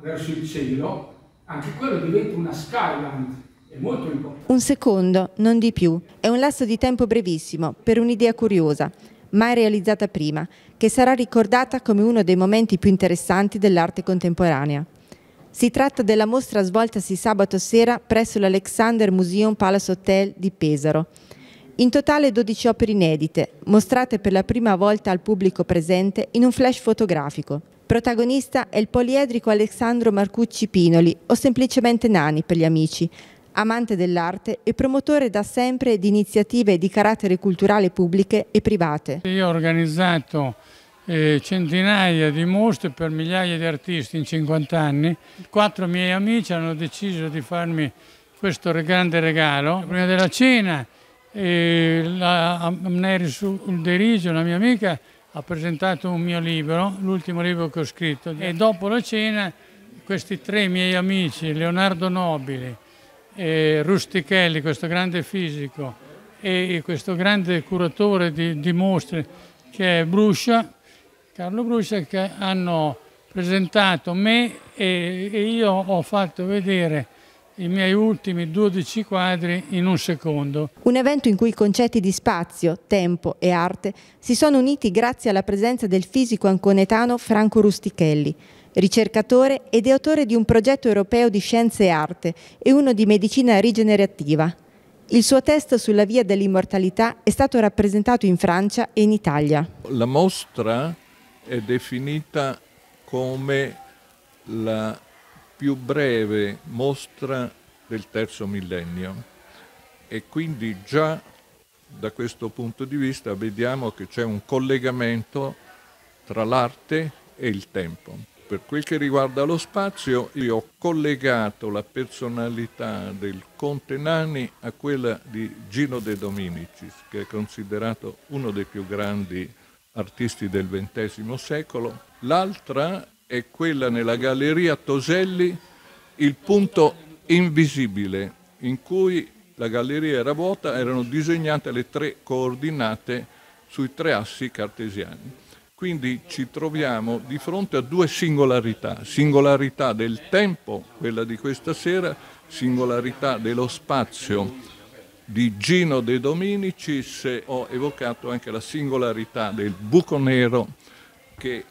verso il cielo, anche quello diventa una skyline un secondo, non di più, è un lasso di tempo brevissimo per un'idea curiosa, mai realizzata prima, che sarà ricordata come uno dei momenti più interessanti dell'arte contemporanea. Si tratta della mostra svoltasi sabato sera presso l'Alexander Museum Palace Hotel di Pesaro. In totale 12 opere inedite, mostrate per la prima volta al pubblico presente in un flash fotografico. Protagonista è il poliedrico Alessandro Marcucci Pinoli, o semplicemente Nani per gli amici, amante dell'arte e promotore da sempre di iniziative di carattere culturale pubbliche e private. Io ho organizzato eh, centinaia di mostre per migliaia di artisti in 50 anni. Quattro miei amici hanno deciso di farmi questo grande regalo. Prima della cena, eh, la Amneri sul Derigio, una mia amica, ha presentato un mio libro, l'ultimo libro che ho scritto, e dopo la cena questi tre miei amici, Leonardo Nobili, eh, Rustichelli, questo grande fisico, e questo grande curatore di, di mostre che è Bruscia, Carlo Bruscia, che hanno presentato me e, e io ho fatto vedere i miei ultimi 12 quadri in un secondo. Un evento in cui i concetti di spazio, tempo e arte si sono uniti grazie alla presenza del fisico anconetano Franco Rustichelli, ricercatore ed autore di un progetto europeo di scienze e arte e uno di medicina rigenerativa. Il suo testo sulla via dell'immortalità è stato rappresentato in Francia e in Italia. La mostra è definita come la più breve mostra del terzo millennio e quindi già da questo punto di vista vediamo che c'è un collegamento tra l'arte e il tempo. Per quel che riguarda lo spazio, io ho collegato la personalità del Conte Nani a quella di Gino De Dominicis, che è considerato uno dei più grandi artisti del XX secolo. L'altra è quella nella Galleria Toselli, il punto invisibile in cui la galleria era vuota, erano disegnate le tre coordinate sui tre assi cartesiani. Quindi ci troviamo di fronte a due singolarità, singolarità del tempo, quella di questa sera, singolarità dello spazio di Gino De Dominicis, ho evocato anche la singolarità del buco nero che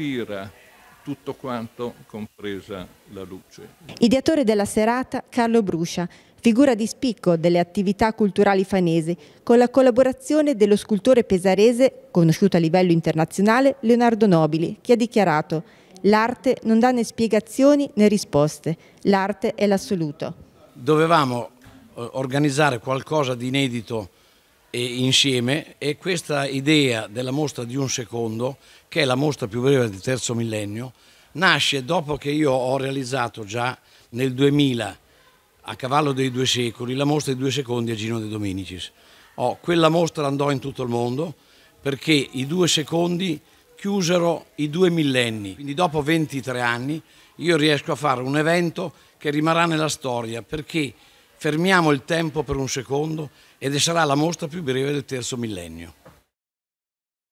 attira tutto quanto, compresa la luce. Ideatore della serata, Carlo Bruscia, figura di spicco delle attività culturali fanesi, con la collaborazione dello scultore pesarese, conosciuto a livello internazionale, Leonardo Nobili, che ha dichiarato «L'arte non dà né spiegazioni né risposte, l'arte è l'assoluto». Dovevamo eh, organizzare qualcosa di inedito e insieme e questa idea della mostra di un secondo, che è la mostra più breve del terzo millennio, nasce dopo che io ho realizzato già nel 2000, a cavallo dei due secoli, la mostra di due secondi a Gino De Dominicis. Oh, quella mostra andò in tutto il mondo perché i due secondi chiusero i due millenni, quindi dopo 23 anni io riesco a fare un evento che rimarrà nella storia perché Fermiamo il tempo per un secondo ed sarà la mostra più breve del terzo millennio.